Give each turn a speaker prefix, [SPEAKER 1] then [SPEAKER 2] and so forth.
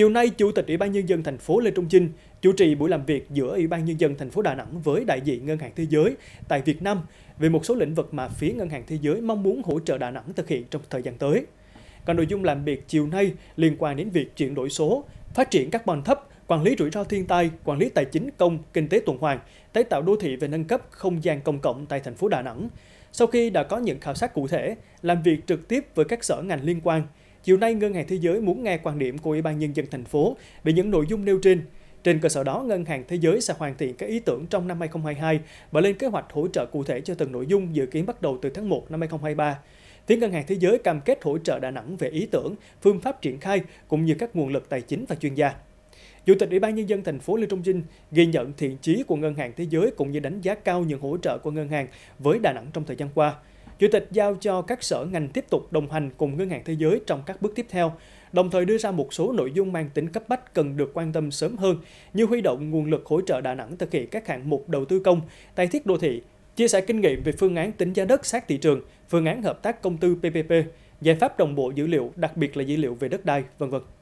[SPEAKER 1] Chiều nay, Chủ tịch Ủy ban Nhân dân thành phố Lê Trung Chinh chủ trì buổi làm việc giữa Ủy ban Nhân dân thành phố Đà Nẵng với đại diện Ngân hàng Thế giới tại Việt Nam về một số lĩnh vực mà phía Ngân hàng Thế giới mong muốn hỗ trợ Đà Nẵng thực hiện trong thời gian tới. Còn nội dung làm việc chiều nay liên quan đến việc chuyển đổi số, phát triển các carbon thấp, quản lý rủi ro thiên tai, quản lý tài chính công, kinh tế tuần hoàn, tái tạo đô thị về nâng cấp không gian công cộng tại thành phố Đà Nẵng. Sau khi đã có những khảo sát cụ thể, làm việc trực tiếp với các sở ngành liên quan, Chiều nay, Ngân hàng Thế giới muốn nghe quan điểm của Ủy ban Nhân dân thành phố về những nội dung nêu trên. Trên cơ sở đó, Ngân hàng Thế giới sẽ hoàn thiện các ý tưởng trong năm 2022 và lên kế hoạch hỗ trợ cụ thể cho từng nội dung dự kiến bắt đầu từ tháng 1 năm 2023. Phía Ngân hàng Thế giới cam kết hỗ trợ Đà Nẵng về ý tưởng, phương pháp triển khai cũng như các nguồn lực tài chính và chuyên gia. Chủ tịch Ủy ban nhân dân thành phố Lê Trung Trinh ghi nhận thiện chí của Ngân hàng Thế giới cũng như đánh giá cao những hỗ trợ của ngân hàng với Đà Nẵng trong thời gian qua. Chủ tịch giao cho các sở ngành tiếp tục đồng hành cùng Ngân hàng Thế giới trong các bước tiếp theo, đồng thời đưa ra một số nội dung mang tính cấp bách cần được quan tâm sớm hơn như huy động nguồn lực hỗ trợ Đà Nẵng thực hiện các hạng mục đầu tư công, tái thiết đô thị, chia sẻ kinh nghiệm về phương án tính giá đất sát thị trường, phương án hợp tác công tư PPP, giải pháp đồng bộ dữ liệu, đặc biệt là dữ liệu về đất đai, vân vân.